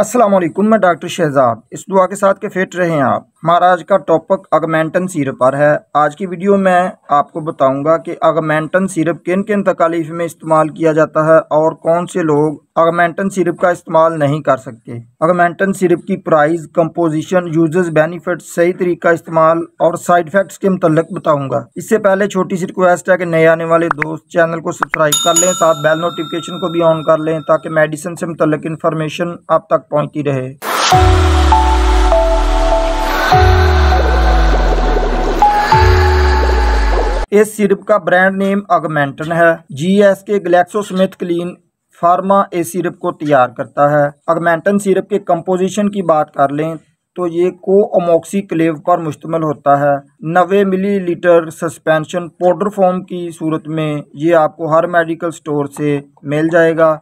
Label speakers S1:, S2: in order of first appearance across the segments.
S1: असलम मैं डॉक्टर शहजाद इस दुआ के साथ के फिट रहें आप महाराज का टॉपिक अगमेंटन सिरप पर है आज की वीडियो में आपको बताऊंगा कि अगमेंटन सिरप किन किन तकालीफ में इस्तेमाल किया जाता है और कौन से लोग अगमेंटन सिरप का इस्तेमाल नहीं कर सकते अगमेंटन सिरप की प्राइस कंपोजिशन यूजर्स बेनिफिट सही तरीका इस्तेमाल और साइड इफेक्ट्स के मतलब बताऊंगा इससे पहले छोटी सी रिक्वेस्ट है कि नए आने वाले दोस्त चैनल को सब्सक्राइब कर लें साथ बेल नोटिफिकेशन को भी ऑन कर लें ताकि मेडिसिन से मुतलक इन्फॉर्मेशन आप तक पहुँचती रहे इस सिरप का ब्रांड नेम अगमेंटन है G S K Glaxo Smith Kline pharma इस सिरप को तैयार करता है अगमेंटन सिरप के कंपोजिशन की बात कर लें तो ये को क्लेव पर मुश्तमल होता है नबे millilitre suspension powder form की सूरत में ये आपको हर मेडिकल स्टोर से मिल जाएगा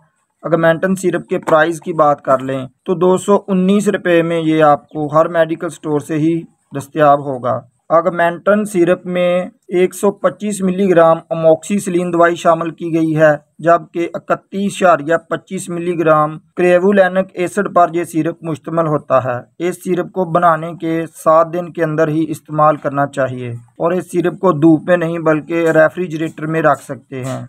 S1: अगमेंटन सिरप के प्राइस की बात कर लें तो दो सौ उन्नीस रुपये में ये आपको हर मेडिकल स्टोर से ही दस्तियाब होगा अगमेंटन सिरप में 125 मिलीग्राम अमोक्सीसिलीन दवाई शामिल की गई है जबकि इकतीस या पच्चीस मिलीग्राम क्रेवुलैनक एसिड पर यह सिरप मुश्तमल होता है इस सिरप को बनाने के सात दिन के अंदर ही इस्तेमाल करना चाहिए और इस सिरप को धूप में नहीं बल्कि रेफ्रिजरेटर में रख सकते हैं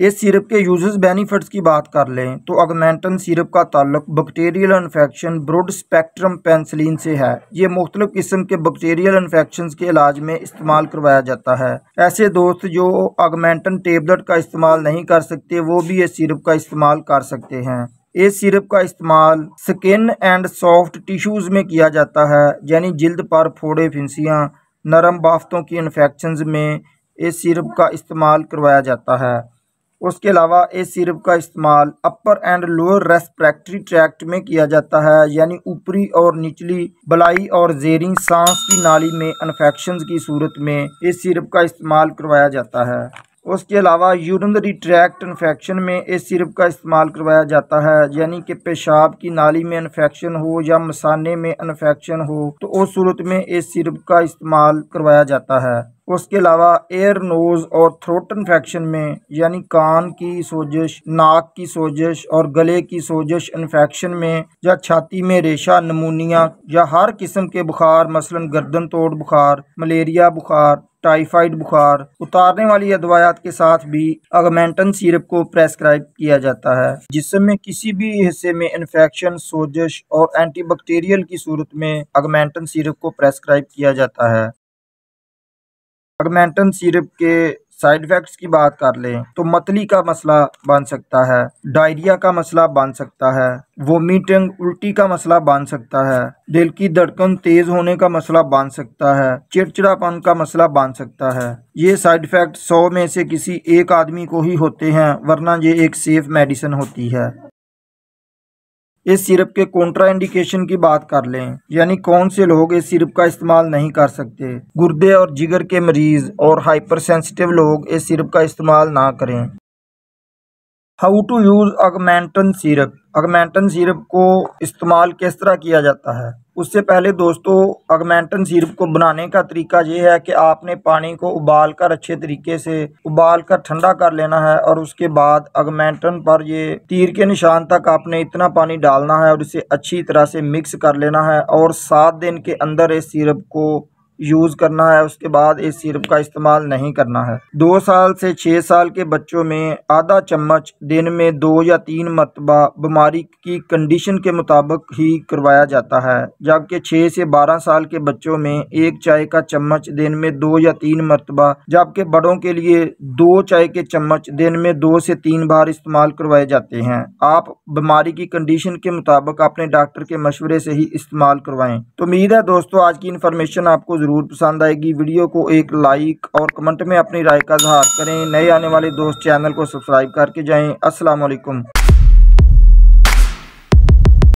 S1: इस सिरप के यूजर्स बेनिफिट्स की बात कर लें तो अगमेंटन सिरप का ताल्लुक bacterial infection broad spectrum penicillin से है ये मुख्तलिफ़ किस्म के बैक्टीरियल इन्फेक्शन के इलाज में इस्तेमाल करवाया जाता है ऐसे दोस्त जो अगमेंटन टेबलेट का इस्तेमाल नहीं कर सकते वो भी इस सिरप का इस्तेमाल कर सकते हैं इस सिरप का इस्तेमाल स्किन एंड सॉफ्ट टिश्यूज़ में किया जाता है यानी जल्द पर फोड़े फिंसियाँ नरम बाफ्तों की इन्फेक्शन में इस सिरप का इस्तेमाल करवाया जाता है उसके अलावा इस सिरप का इस्तेमाल upper and lower respiratory tract में किया जाता है यानी ऊपरी और निचली बलाई और जेरिंग सांस की नाली में इन्फेक्शन की सूरत में इस सिरप का इस्तेमाल करवाया जाता है उसके अलावा यूरिनरी ट्रैक्ट इन्फेक्शन में इस सिरप का इस्तेमाल करवाया जाता है यानी कि पेशाब की नाली में इन्फेक्शन हो या मसाने में इन्फेक्शन हो तो उस सूरत में इस सिरप का इस्तेमाल करवाया जाता है उसके अलावा एयर नोज़ और थ्रोट इन्फेक्शन में यानी कान की सोजिश नाक की सोजिश और गले की सोजिश इन्फेक्शन में या छाती में रेशा नमूनिया या हर किस्म के बुखार मसलन गर्दन तोड़ बुखार मलेरिया बुखार टाइफाइड बुखार उतारने वाली अदवायात के साथ भी अगमेंटन सिरप को प्रेस्क्राइब किया जाता है जिसम में किसी भी हिस्से में इन्फेक्शन सोजिश और एंटीबैक्टीरियल की सूरत में अगमेंटन सिरप को प्रेस्क्राइब किया जाता है फर्मेंटन सिरप के साइड इफेक्ट्स की बात कर लें तो मतली का मसला बन सकता है डायरिया का मसला बन सकता है वोमिटिंग उल्टी का मसला बन सकता है दिल की धड़कन तेज होने का मसला बन सकता है चिड़चिड़ापन का मसला बन सकता है ये साइड इफेक्ट सौ में से किसी एक आदमी को ही होते हैं वरना ये एक सेफ मेडिसिन होती है इस सिरप के कॉन्ट्रा इंडिकेशन की बात कर लें यानी कौन से लोग इस सिरप का इस्तेमाल नहीं कर सकते गुर्दे और जिगर के मरीज और हाइपर सेंसिटिव लोग इस सिरप का इस्तेमाल ना करें how to use Augmentin syrup Augmentin syrup को इस्तेमाल किस तरह किया जाता है उससे पहले दोस्तों अगमेंटन सिरप को बनाने का तरीका ये है कि आपने पानी को उबाल कर अच्छे तरीके से उबाल कर ठंडा कर लेना है और उसके बाद अगमेंटन पर ये तीर के निशान तक आपने इतना पानी डालना है और इसे अच्छी तरह से मिक्स कर लेना है और सात दिन के अंदर इस सिरप को यूज़ करना है उसके बाद इस सिरप का इस्तेमाल नहीं करना है दो साल से छः साल के बच्चों में आधा चम्मच दिन में दो या तीन मरतबा बीमारी की कंडीशन के मुताबिक ही करवाया जाता है जबकि छः से बारह साल के बच्चों में एक चाय का चम्मच दिन में दो या तीन मरतबा जबकि बड़ों के लिए दो चाय के चम्मच दिन में दो से तीन बार इस्तेमाल करवाए जाते हैं आप बीमारी की कंडीशन के मुताबिक अपने डॉक्टर के मशवरे से ही इस्तेमाल करवाएं तो उम्मीद है दोस्तों आज की इन्फॉर्मेशन आपको जरूर ज़रूर पसंद आएगी वीडियो को एक लाइक और कमेंट में अपनी राय का इजहार करें नए आने वाले दोस्त चैनल को सब्सक्राइब करके जाएँ असलकम